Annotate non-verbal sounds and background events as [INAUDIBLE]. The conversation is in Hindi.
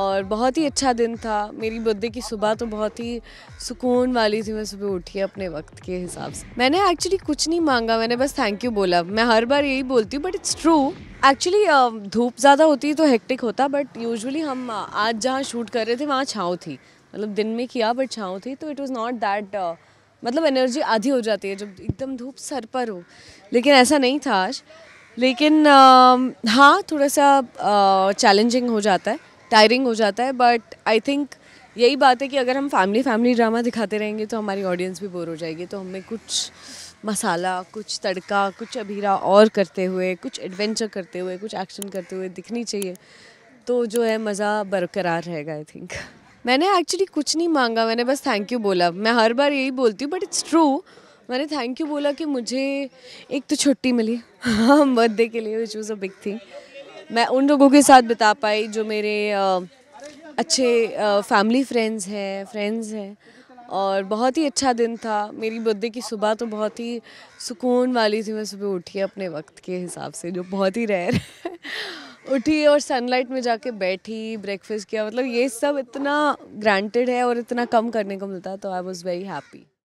और बहुत ही अच्छा दिन था मेरी बर्थडे की सुबह तो बहुत ही सुकून वाली थी मैं सुबह उठी अपने वक्त के हिसाब से मैंने एक्चुअली कुछ नहीं मांगा मैंने बस थैंक यू बोला मैं हर बार यही बोलती हूँ बट इट्स ट्रू एक्चुअली धूप ज़्यादा होती तो हेक्टिक होता बट यूजुअली हम आज जहाँ शूट कर रहे थे वहाँ छाँव थी मतलब दिन में किया बट छाँव थी तो इट वॉज़ नॉट दैट मतलब एनर्जी आधी हो जाती है जब एकदम धूप सर पर हो लेकिन ऐसा नहीं था आज लेकिन हाँ थोड़ा सा चैलेंजिंग हो जाता है टायरिंग हो जाता है बट आई थिंक यही बात है कि अगर हम फैमिली फैमिली ड्रामा दिखाते रहेंगे तो हमारी ऑडियंस भी बोर हो जाएगी तो हमें कुछ मसाला कुछ तड़का कुछ अबीरा और करते हुए कुछ एडवेंचर करते हुए कुछ एक्शन करते हुए दिखनी चाहिए तो जो है मज़ा बरकरार रहेगा आई थिंक मैंने एक्चुअली कुछ नहीं मांगा मैंने बस थैंक यू बोला मैं हर बार यही बोलती हूँ बट इट्स ट्रू मैंने थैंक यू बोला कि मुझे एक तो छुट्टी मिली बर्थडे [LAUGHS] के लिए which was a big thing मैं उन लोगों के साथ बिता पाई जो मेरे अच्छे फैमिली फ्रेंड्स हैं फ्रेंड्स हैं और बहुत ही अच्छा दिन था मेरी बर्थडे की सुबह तो बहुत ही सुकून वाली थी मैं सुबह उठी अपने वक्त के हिसाब से जो बहुत ही रेयर [LAUGHS] उठी और सनलाइट में जाके बैठी ब्रेकफास्ट किया मतलब ये सब इतना ग्रांटेड है और इतना कम करने को मिलता है तो आई वॉज़ वेरी हैप्पी